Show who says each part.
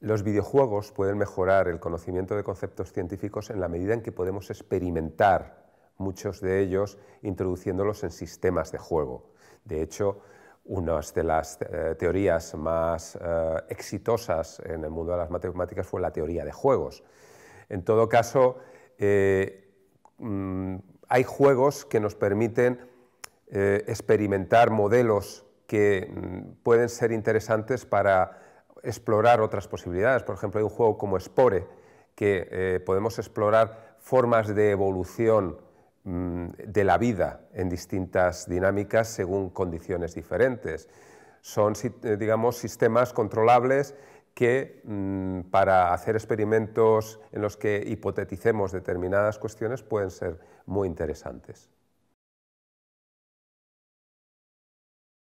Speaker 1: Los videojuegos pueden mejorar el conocimiento de conceptos científicos en la medida en que podemos experimentar muchos de ellos introduciéndolos en sistemas de juego. De hecho, una de las eh, teorías más eh, exitosas en el mundo de las matemáticas fue la teoría de juegos. En todo caso, eh, mm, hay juegos que nos permiten experimentar modelos que mm, pueden ser interesantes para explorar otras posibilidades. Por ejemplo, hay un juego como Spore, que eh, podemos explorar formas de evolución mm, de la vida en distintas dinámicas según condiciones diferentes. Son, eh, digamos, sistemas controlables que mm, para hacer experimentos en los que hipoteticemos determinadas cuestiones pueden ser muy interesantes.